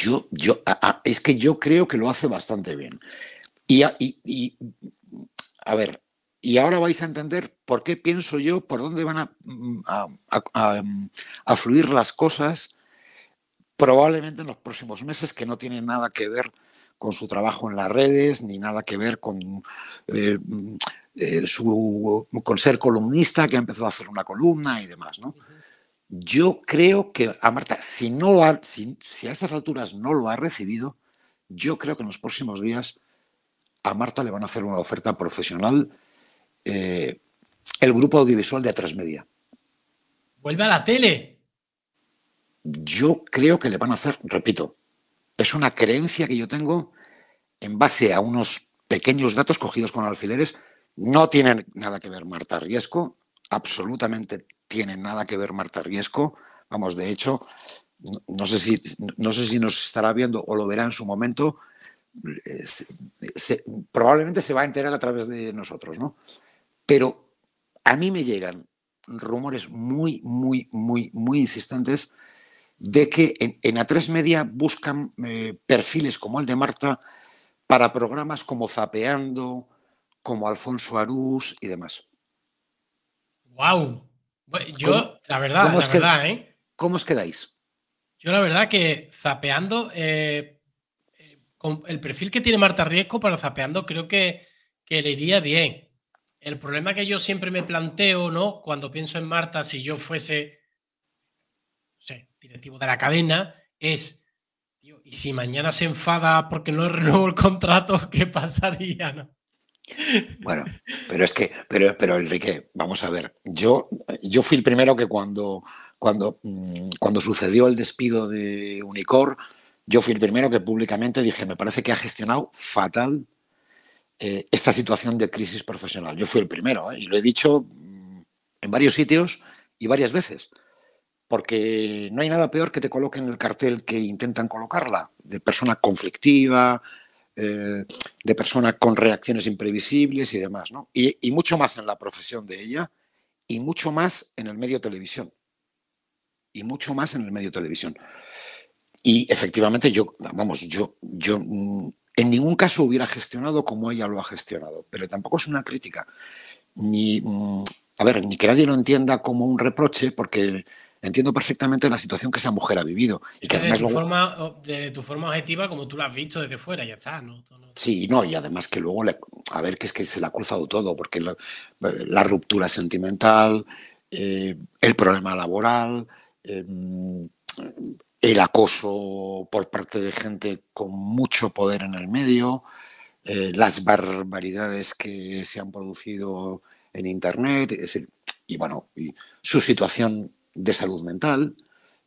Yo, es que yo creo que lo hace bastante bien. Y a, ver, y ahora vais a entender por qué pienso yo, por dónde van a, fluir las cosas probablemente en los próximos meses, que no tienen nada que ver con su trabajo en las redes, ni nada que ver con, eh, eh, su, con ser columnista, que ha empezado a hacer una columna y demás. ¿no? Yo creo que a Marta, si, no si, a estas alturas no lo ha recibido, yo creo que en los próximos días a Marta le van a hacer una oferta profesional eh, el grupo audiovisual de Atrasmedia. Vuelve a la tele. Yo creo que le van a hacer, repito, es una creencia que yo tengo en base a unos pequeños datos cogidos con alfileres. No tienen nada que ver Marta Riesco, absolutamente tiene nada que ver Marta Riesco. Vamos, de hecho, no sé si, no sé si nos estará viendo o lo verá en su momento. Eh, probablemente se va a enterar a través de nosotros, ¿no? Pero a mí me llegan rumores muy, muy, muy, muy insistentes de que en, A3 Media buscan eh, perfiles como el de Marta para programas como Zapeando, como Alfonso Arús y demás. ¡Wow! Yo, la verdad, la verdad, ¿eh? ¿Cómo os quedáis? Yo, la verdad, que zapeando, eh, eh, con el perfil que tiene Marta Riesco para zapeando, creo que, que le iría bien. El problema que yo siempre me planteo, ¿no? Cuando pienso en Marta, si yo fuese directivo de la cadena, es, tío, y si mañana se enfada porque no renuevo el contrato, ¿qué pasaría? No? Bueno, pero es que, pero, pero Enrique, vamos a ver, yo, yo fui el primero que cuando, cuando, mm, cuando sucedió el despido de Unicor, yo fui el primero que públicamente dije, me parece que ha gestionado fatal eh, esta situación de crisis profesional. Yo fui el primero, ¿eh? y lo he dicho mm, en varios sitios y varias veces, porque no hay nada peor que te coloquen el cartel que intentan colocarla, de persona conflictiva, eh, de persona con reacciones imprevisibles y demás, ¿no? Y, mucho más en la profesión de ella y mucho más en el medio televisión. Y mucho más en el medio televisión. Y efectivamente yo, vamos, yo, yo mm, en ningún caso hubiera gestionado como ella lo ha gestionado, pero tampoco es una crítica. Ni, mm, a ver, ni que nadie lo entienda como un reproche, porque entiendo perfectamente la situación que esa mujer ha vivido. Y que además de, tu forma, de tu forma objetiva, como tú la has visto desde fuera, ya está, Sí, no, y además que luego, a ver, que es que se le ha cruzado todo, porque la, ruptura sentimental, eh, el problema laboral, em, el acoso por parte de gente con mucho poder en el medio, eh, las barbaridades que se han producido en Internet, es decir, y bueno, su situación de salud mental,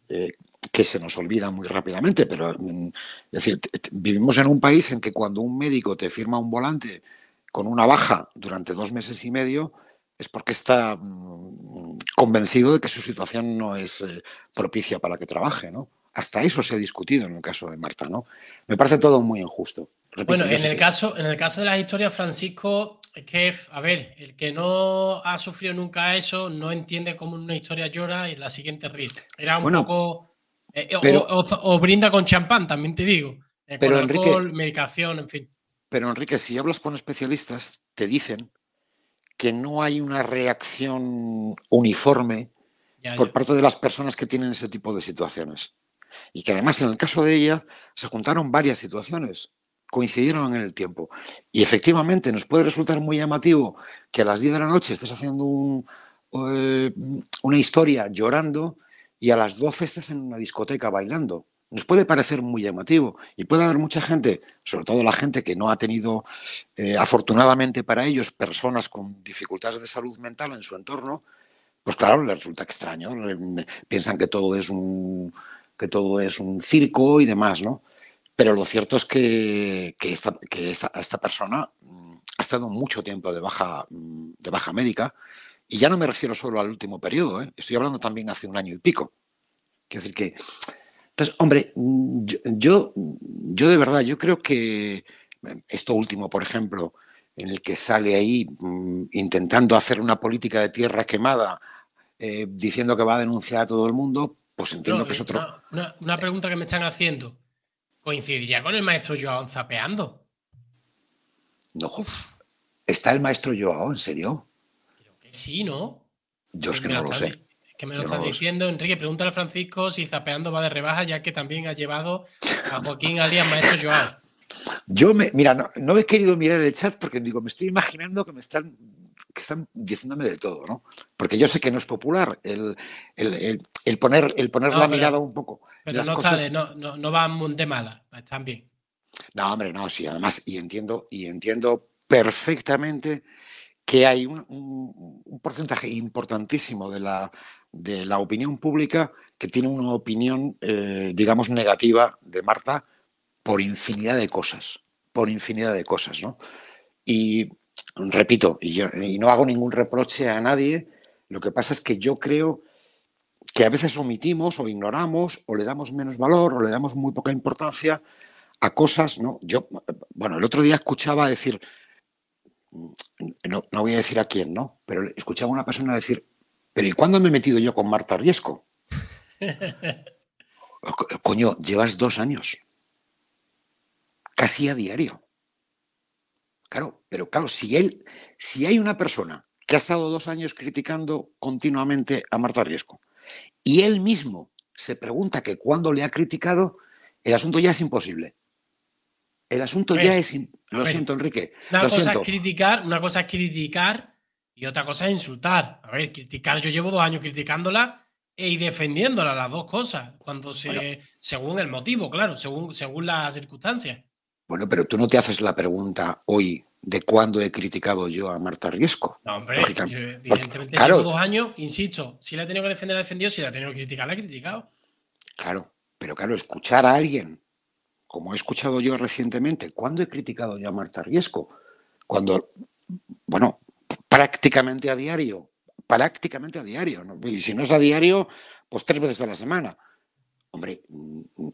eh, que se nos olvida muy rápidamente, pero mm, es decir, vivimos en un país en que cuando un médico te firma un volante con una baja durante dos meses y medio, es porque está mm, convencido de que su situación no es eh, propicia para que trabaje, ¿no? Hasta eso se ha discutido en el caso de Marta, ¿no? Me parece todo muy injusto. bueno, en el, caso, en el caso de las historias, Francisco, es que, a ver, el que no ha sufrido nunca eso no entiende cómo una historia llora y la siguiente ríe. Era un poco. Eh, eh, o, brinda con champán, también te digo. Eh, pero Enrique, medicación, en fin. Pero Enrique, si hablas con especialistas, te dicen que no hay una reacción uniforme por parte de las personas que tienen ese tipo de situaciones. Y que además en el caso de ella se juntaron varias situaciones coincidieron en el tiempo. Y efectivamente nos puede resultar muy llamativo que a las 10 de la noche estés haciendo un, eh, una historia llorando y a las 12 estés en una discoteca bailando. Nos puede parecer muy llamativo y puede haber mucha gente, sobre todo la gente que no ha tenido, eh, afortunadamente para ellos, personas con dificultades de salud mental en su entorno, pues claro, les resulta extraño. Piensan que todo es un, que todo es un circo y demás, ¿no? Pero lo cierto es que, esta, persona mm, ha estado mucho tiempo mm, de baja, médica, y ya no me refiero solo al último periodo, ¿eh? estoy hablando también hace un año y pico. Quiero decir que. Entonces, hombre, mm, yo, yo de verdad, yo creo que esto último, por ejemplo, en el que sale ahí intentando hacer una política de tierra quemada, eh, diciendo que va a denunciar a todo el mundo, pues entiendo que es otro. una, pregunta que me están haciendo coincidiría con el maestro Joao zapeando. No, ¿está el maestro Joao, en serio? sí, ¿no? Yo es que no lo, sé. Es que me lo están diciendo. Enrique, pregúntale a Francisco si zapeando va de rebaja, ya que también ha llevado a Joaquín alias maestro Joao. Yo me, mira, no, he querido mirar el chat porque digo, me estoy imaginando que me están, que están diciéndome de todo, ¿no? Porque yo sé que no es popular el, el, poner, el poner la mirada un poco no, no, van de mala, están bien. No, hombre, no, sí, además, y entiendo, y entiendo perfectamente que hay un, porcentaje importantísimo de la, de la opinión pública que tiene una opinión, eh, digamos, negativa de Marta por infinidad de cosas, por infinidad de cosas, ¿no? Y repito, y no hago ningún reproche a nadie, lo que pasa es que yo creo que a veces omitimos o ignoramos o le damos menos valor o le damos muy poca importancia a cosas, ¿no? Yo, bueno, el otro día escuchaba decir, mm, no, voy a decir a quién, ¿no? Pero escuchaba a una persona decir, pero ¿y cuándo me he metido yo con Marta Riesco? Coño, llevas dos años, casi a diario. Claro, pero claro, si él, si hay una persona que ha estado dos años criticando continuamente a Marta Riesco, y él mismo se pregunta que cuando le ha criticado, el asunto ya es imposible. El asunto ya es. Lo siento, Enrique. Una cosa es criticar, una cosa es criticar y otra cosa es insultar. A ver, criticar, yo llevo dos años criticándola e y defendiéndola, las dos cosas, cuando se, según el motivo, claro, según, según las circunstancias. Bueno, pero tú no te haces la pregunta hoy de cuándo he criticado yo a Marta Riesco. No, hombre, evidentemente dos años, insisto, si la he tenido que defender, la he defendido, si la he tenido que criticar, la he criticado. Claro, pero claro, escuchar a alguien, como he escuchado yo recientemente, ¿cuándo he criticado yo a Marta Riesco? Cuando, bueno, prácticamente a diario, prácticamente a diario, y si no es a diario, pues tres veces a la semana. Hombre, mm, mm,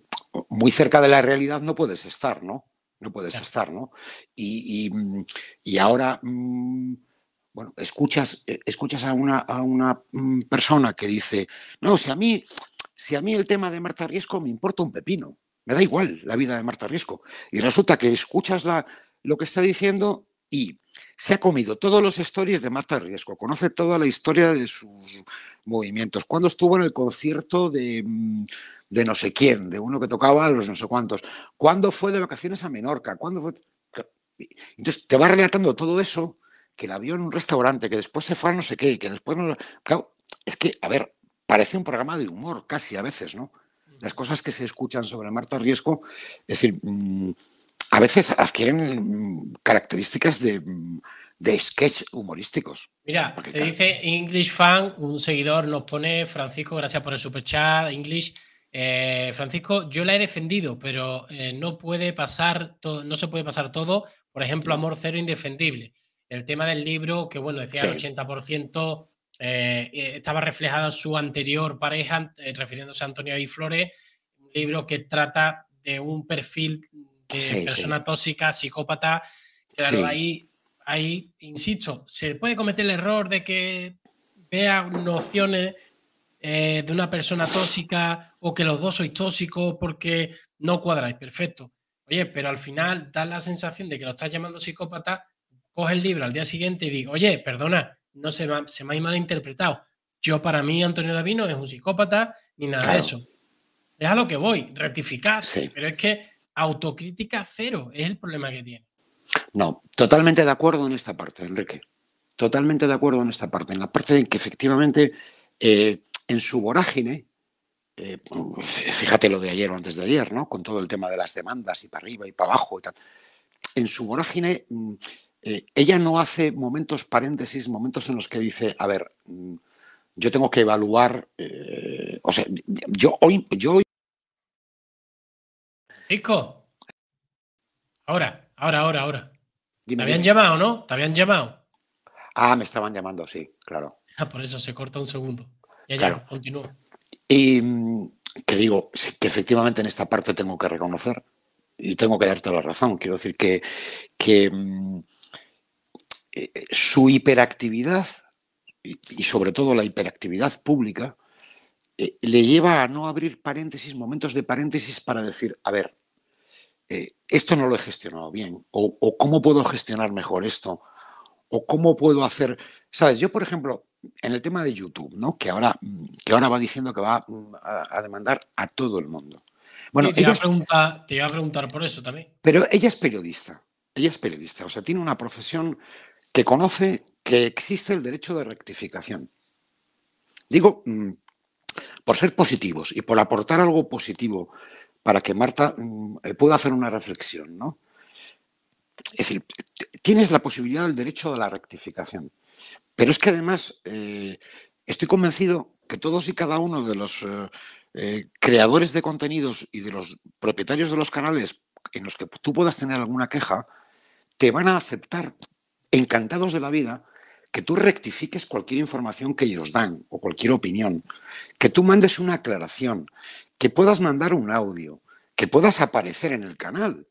muy cerca de la realidad no puedes estar, ¿no? no puedes estar, ¿no? Y, mm, ahora, mm, bueno, escuchas, eh, escuchas a una, a una mm, persona que dice, no, si a mí, si a mí el tema de Marta Riesco me importa un pepino, me da igual la vida de Marta Riesco. Y resulta que escuchas la, lo que está diciendo y se ha comido todos los stories de Marta Riesco, conoce toda la historia de sus movimientos, cuando estuvo en el concierto de de no sé quién, de uno que tocaba los no sé cuántos. ¿Cuándo fue de vacaciones a Menorca? ¿Cuándo fue? Entonces te va relatando todo eso que la vio en un restaurante, que después se fue a no sé qué, que después... No... Claro, es que, a ver, parece un programa de humor casi a veces, ¿no? Las cosas que se escuchan sobre Marta Riesco, es decir, mm, a veces adquieren mm, características mm, de, sketch humorísticos. Mira, Porque, te dice English Fan, un seguidor nos pone, Francisco, gracias por el chat English, eh, Francisco, yo la he defendido, pero eh, no puede pasar todo, no se puede pasar todo. Por ejemplo, Amor Cero Indefendible. El tema del libro, que bueno, decía el 80%, eh, eh, estaba reflejada su anterior pareja, refiriéndose a Antonio y Flores, un libro que trata de un perfil de persona tóxica, psicópata. Claro, ahí, ahí, insisto, se puede cometer el error de que vea nociones eh, de una persona tóxica o que los dos sois tóxicos porque no cuadráis, perfecto. Oye, pero al final da la sensación de que lo estás llamando psicópata, coge el libro al día siguiente y digo, oye, perdona, no se, se me ha malinterpretado. Yo, para mí, Antonio Davino es un psicópata ni nada de eso. Es a lo que voy, rectificar. Pero es que autocrítica cero es el problema que tiene. No, totalmente de acuerdo en esta parte, Enrique. Totalmente de acuerdo en esta parte. En la parte en que efectivamente eh, en su vorágine, eh, fíjate lo de ayer o antes de ayer, ¿no? Con todo el tema de las demandas y para arriba y para abajo y tal. En su vorágine, mm, eh, ella no hace momentos paréntesis, momentos en los que dice, a ver, mm, yo tengo que evaluar, eh, o sea, yo hoy, yo ahora, ahora, ahora, ahora. Dime, ¿Te habían llamado, no? ¿Te habían llamado? Ah, me estaban llamando, sí, claro. por eso se corta un segundo claro. Y mm, que digo, que efectivamente en esta parte tengo que reconocer y tengo que darte la razón. Quiero decir que, que mm, eh, su hiperactividad y, sobre todo la hiperactividad pública eh, le lleva a no abrir paréntesis, momentos de paréntesis para decir, a ver, eh, esto no lo he gestionado bien o cómo puedo gestionar mejor esto o cómo puedo hacer. Sabes, yo, por ejemplo, en el tema de YouTube, ¿no? Que ahora, mm, que ahora va diciendo que va mm, a, demandar a todo el mundo. Bueno, te, te, iba a preguntar por eso también. Pero ella es periodista. Ella es periodista. O sea, tiene una profesión que conoce que existe el derecho de rectificación. Digo, mm, por ser positivos y por aportar algo positivo para que Marta eh, pueda hacer una reflexión, ¿no? Es decir, tienes la posibilidad del derecho de la rectificación. Pero es que además eh, estoy convencido que todos y cada uno de los eh, eh, creadores de contenidos y de los propietarios de los canales en los que tú puedas tener alguna queja, te van a aceptar encantados de la vida que tú rectifiques cualquier información que ellos dan o cualquier opinión, que tú mandes una aclaración, que puedas mandar un audio, que puedas aparecer en el canal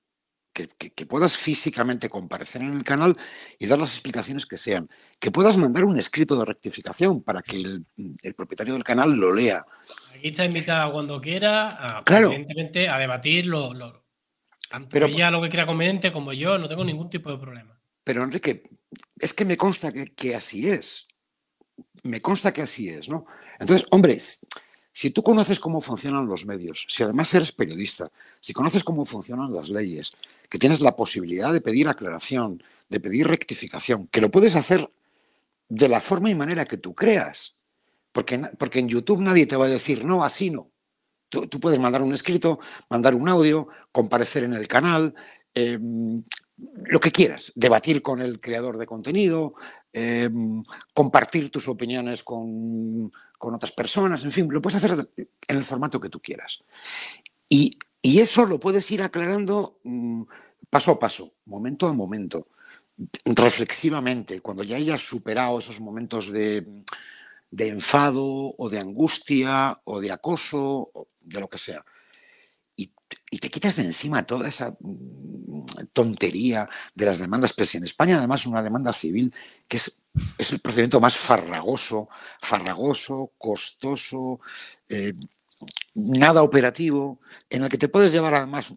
que, puedas físicamente comparecer en el canal y dar las explicaciones que sean, que puedas mandar un escrito de rectificación para que el, propietario del canal lo lea. Aquí está invitada cuando quiera, a, evidentemente, a debatir lo, ella lo que crea conveniente como yo, no tengo ningún tipo de problema. Pero Enrique, es que me consta que, que así es. Me consta que así es, ¿no? Entonces, hombres, si tú conoces cómo funcionan los medios, si además eres periodista, si conoces cómo funcionan las leyes, que tienes la posibilidad de pedir aclaración, de pedir rectificación, que lo puedes hacer de la forma y manera que tú creas, porque, porque en YouTube nadie te va a decir, no, así no. Tú, puedes mandar un escrito, mandar un audio, comparecer en el canal, em, lo que quieras, debatir con el creador de contenido, em, compartir tus opiniones con con otras personas, en fin, lo puedes hacer en el formato que tú quieras. Y, eso lo puedes ir aclarando mm, paso a paso, momento a momento, reflexivamente, cuando ya hayas superado esos momentos de, de enfado o de angustia o de acoso, o de lo que sea y te quitas de encima toda esa mm, tontería de las demandas pero en España, además, una demanda civil que es, es el procedimiento más farragoso, farragoso, costoso, eh, nada operativo, en el que te puedes llevar además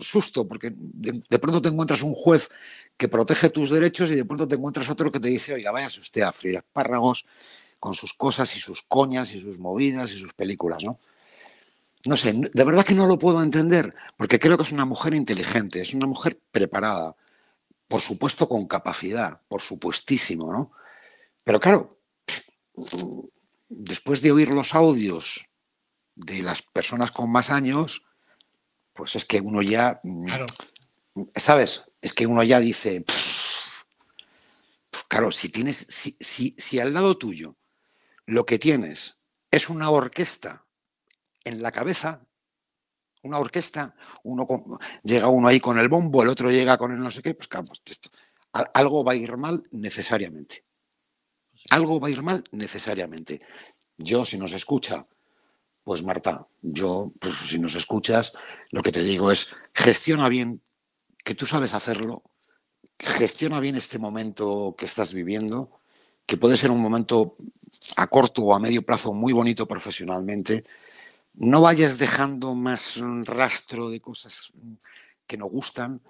susto, porque de, pronto te encuentras un juez que protege tus derechos y de pronto te encuentras otro que te dice, oiga, váyase usted a freír espárragos con sus cosas y sus coñas y sus movidas y sus películas, ¿no? no sé, de verdad que no lo puedo entender, porque creo que es una mujer inteligente, es una mujer preparada, por supuesto con capacidad, por supuestísimo, ¿no? Pero claro, después de oír los audios de las personas con más años, pues es que uno ya, claro. ¿sabes? Es que uno ya dice, claro, si tienes, si, si al lado tuyo lo que tienes es una orquesta, en la cabeza, una orquesta, uno llega uno ahí con el bombo, el otro llega con el no sé qué, pues claro, pues algo va a ir mal necesariamente. Algo va a ir mal necesariamente. Yo, si nos escucha, pues Marta, yo, pues si nos escuchas, lo que te digo es, gestiona bien, que tú sabes hacerlo, gestiona bien este momento que estás viviendo, que puede ser un momento a corto o a medio plazo muy bonito profesionalmente, no vayas dejando más un mm, rastro de cosas mm, que no gustan,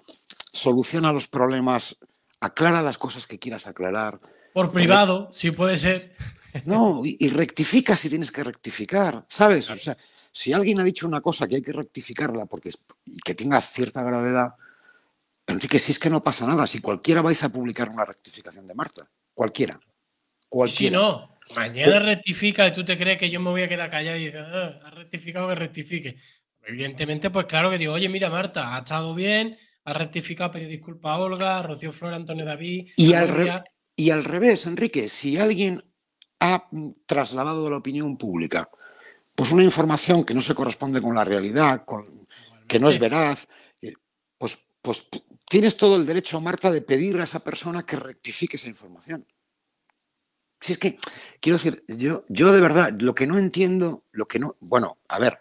soluciona los problemas, aclara las cosas que quieras aclarar. Por privado, si puede ser. No, y, rectifica si tienes que rectificar, ¿sabes? O sea, si alguien ha dicho una cosa que hay que rectificarla porque que tenga cierta gravedad, Enrique, si es que no pasa nada, si cualquiera vais a publicar una rectificación de Marta, cualquiera. Cualquiera. Si no, Mañana rectifica y tú te crees que yo me voy a quedar callado y dices, ah, ha rectificado que rectifique. Evidentemente, pues claro que digo, oye, mira, Marta, ha estado bien, ha rectificado, pedido disculpas a Olga, a Rocío Flor, Antonio David. Y al, revés, Enrique, si alguien ha trasladado la opinión pública pues una información que no se corresponde con la realidad, con, que no es veraz, eh, pues, pues tienes todo el derecho, Marta, de pedir a esa persona que rectifique esa información. Si es que, quiero decir, yo, yo de verdad, lo que no entiendo, lo que no. Bueno, a ver,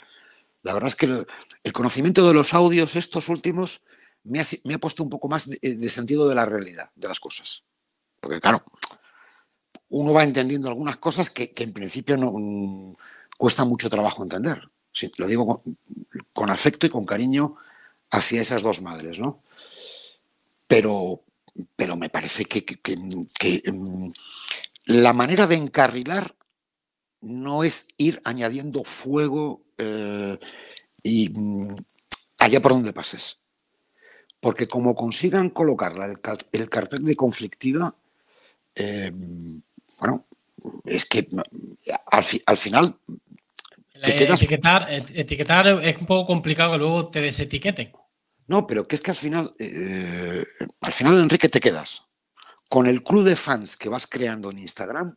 la verdad es que el conocimiento de los audios, estos últimos, me ha, puesto un poco más eh, de, sentido de la realidad, de las cosas. Porque, claro, uno va entendiendo algunas cosas que, en principio no, mm, cuesta mucho trabajo entender. lo digo con, afecto y con cariño hacia esas dos madres, ¿no? Pero, pero me parece que, que, mm, la manera de encarrilar no es ir añadiendo fuego eh, y mm, allá por donde pases. Porque como consigan colocarla el, cartel de conflictiva, eh, bueno, es que mm, al, final... Te quedas... etiquetar, es un poco complicado que luego te desetiqueten. No, pero que es que al final, eh, al final, Enrique, te quedas con el club de fans que vas creando en Instagram,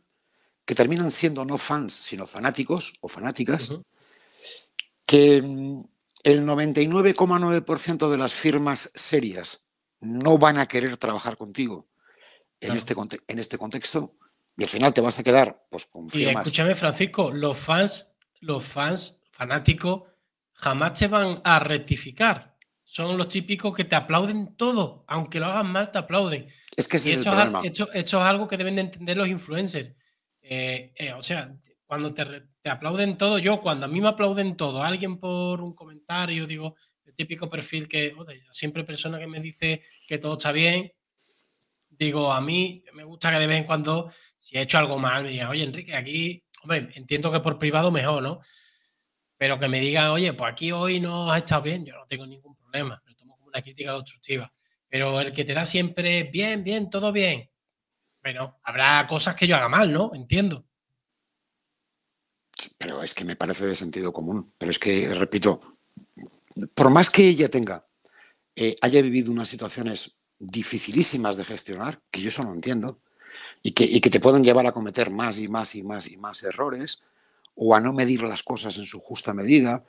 que terminan siendo no fans, sino fanáticos o fanáticas, que mm, el 99,9% de las firmas serias no van a querer trabajar contigo en, este, en este contexto y al final te vas a quedar pues, con firmas. Y escúchame, Francisco, los fans, los fans fanáticos jamás te van a rectificar. Son los típicos que te aplauden todo, aunque lo hagas mal, te aplauden. Es que es Esto, es algo que deben de entender los influencers. Eh, eh, o sea, cuando te, aplauden todo, yo cuando a mí me aplauden todo, alguien por un comentario, digo, el típico perfil que siempre siempre persona que me dice que todo está bien, digo, a mí me gusta que de vez en cuando, si he hecho algo mal, me diga oye, Enrique, aquí, hombre, entiendo que por privado mejor, ¿no? Pero que me digan, oye, pues aquí hoy no has estado bien, yo no tengo ningún problema, lo tomo como una crítica constructiva. Pero el que te da siempre bien, bien, todo bien. Bueno, habrá cosas que yo haga mal, ¿no? Entiendo. Pero es que me parece de sentido común. Pero es que, repito, por más que ella tenga, eh, haya vivido unas situaciones dificilísimas de gestionar, que yo eso no entiendo, y que, y que te pueden llevar a cometer más y más y más y más errores, o a no medir las cosas en su justa medida,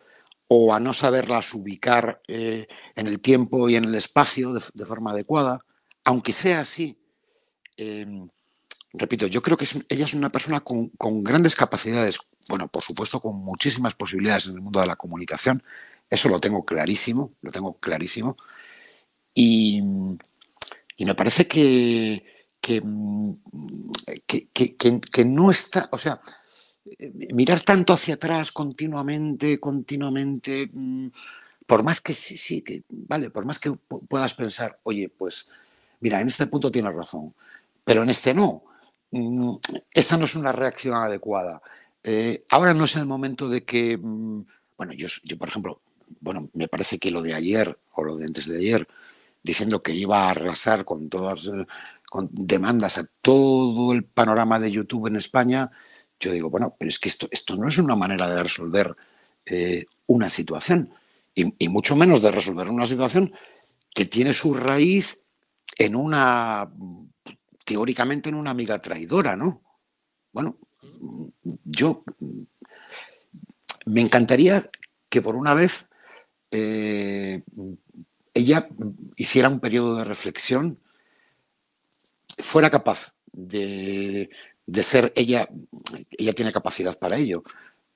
o a no saberlas ubicar eh, en el tiempo y en el espacio de, forma adecuada, aunque sea así, em, repito, yo creo que ella es una persona con, grandes capacidades, bueno, por supuesto con muchísimas posibilidades en el mundo de la comunicación, eso lo tengo clarísimo, lo tengo clarísimo, y, me parece mm, que que no está, o sea, mirar tanto hacia atrás continuamente, continuamente, mm, por más que sí, sí, que, vale, por más que puedas pensar, oye, pues mira, en este punto tienes razón, pero en este no. Mm, esta no es una reacción adecuada. Eh, ahora no es el momento de que, mm, bueno, yo, yo, por ejemplo, bueno, me parece que lo de ayer o lo de antes de ayer, diciendo que iba a arrasar con todas, eh, con demandas a todo el panorama de YouTube en España, yo digo, bueno, pero es que esto, esto no es una manera de resolver eh, una situación, y, mucho menos de resolver una situación que tiene su raíz en una, teóricamente en una amiga traidora, ¿no? Bueno, yo me encantaría que por una vez eh, ella hiciera un periodo de reflexión, fuera capaz de de ser ella, ella tiene capacidad para ello,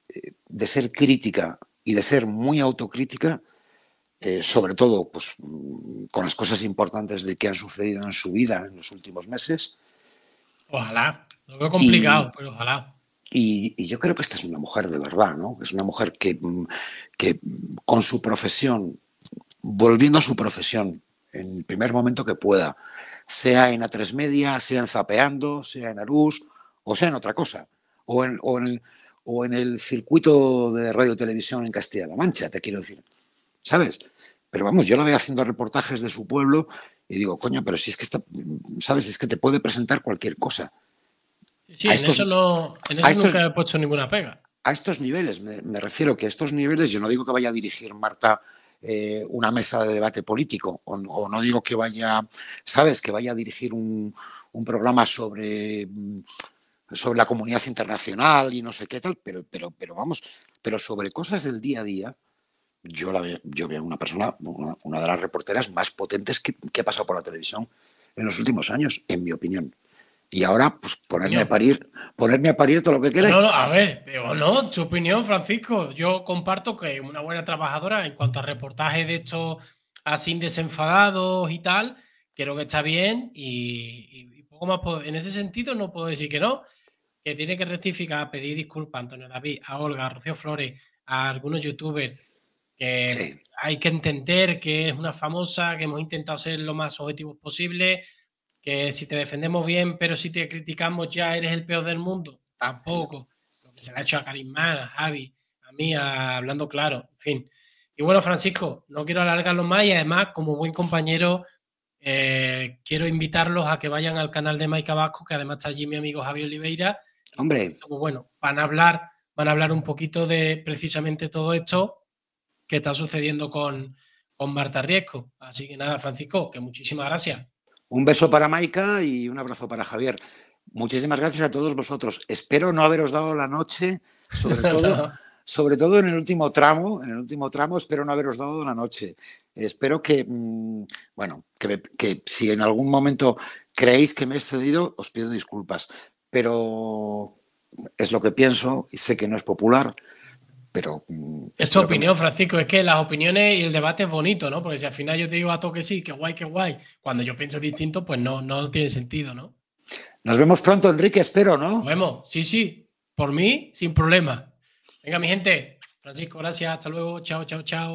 eh, de ser crítica y de ser muy autocrítica, eh, sobre todo pues, mm, con las cosas importantes de que han sucedido en su vida en los últimos meses. Ojalá, lo veo complicado, pero ojalá. Y, yo creo que esta es una mujer de verdad, ¿no? Es una mujer que, mm, que con su profesión, volviendo a su profesión, en el primer momento que pueda, sea en A3 Media, sea en Zapeando, sea en Arús, o sea en otra cosa, o en, el, circuito de radio-televisión en Castilla-La Mancha, te quiero decir. ¿Sabes? Pero vamos, yo la veo haciendo reportajes de su pueblo y digo, coño, pero si es que está, ¿sabes? Es que te puede presentar cualquier cosa. Sí, en, eso no, en eso nunca puesto ninguna pega. A estos niveles, me, refiero que a estos niveles, yo no digo que vaya a dirigir Marta eh, una mesa de debate político, o, no digo que vaya, ¿sabes? Que vaya a dirigir un programa sobre sobre la comunidad internacional y no sé qué tal, pero, pero, pero vamos, pero sobre cosas del día a día, yo, la, yo veo una persona, una, de las reporteras más potentes que, que, ha pasado por la televisión en los últimos años, en mi opinión. Y ahora, pues ponerme a parir, ponerme a parir todo lo que quieras. No, no, a ver, pero no, tu opinión, Francisco. Yo comparto que una buena trabajadora en cuanto a reportajes de estos así desenfadados y tal, creo que está bien y, y poco más. En ese sentido, no puedo decir que no que tiene que rectificar, pedir disculpas a Antonio David, a Olga, a Rocío Flores, a algunos youtubers, que hay que entender que es una famosa, que hemos intentado ser lo más objetivos posible, que si te defendemos bien, pero si te criticamos ya eres el peor del mundo. Tampoco. Lo se le ha hecho a Carimán, a Javi, a mí, hablando claro, en fin. Y bueno, Francisco, no quiero alargarlo más y además, como buen compañero, eh, quiero invitarlos a que vayan al canal de Mike Vasco, que además está allí mi amigo Javier Oliveira, Hombre. Pues, bueno, van a hablar, van a hablar un poquito de precisamente todo esto que está sucediendo con, con Marta Riesco. Así que nada, Francisco, que muchísimas gracias. Un beso para Maica y un abrazo para Javier. Muchísimas gracias a todos vosotros. Espero no haberos dado la noche, sobre todo. en el último tramo, en el último tramo espero no haberos dado la noche. Espero que, mm, bueno, que, que si en algún momento creéis que me he excedido, os pido disculpas pero es lo que pienso y sé que no es popular, pero... Mm, es tu opinión, Francisco, es que las opiniones y el debate es bonito, ¿no? Porque si al final yo te digo a toque sí, que guay, que guay, cuando yo pienso distinto, pues no, no tiene sentido, ¿no? Nos vemos pronto, Enrique, espero, ¿no? Nos vemos, sí, sí, por mí, sin problema. Venga, mi gente, Francisco, gracias, hasta luego, chao, chao, chao.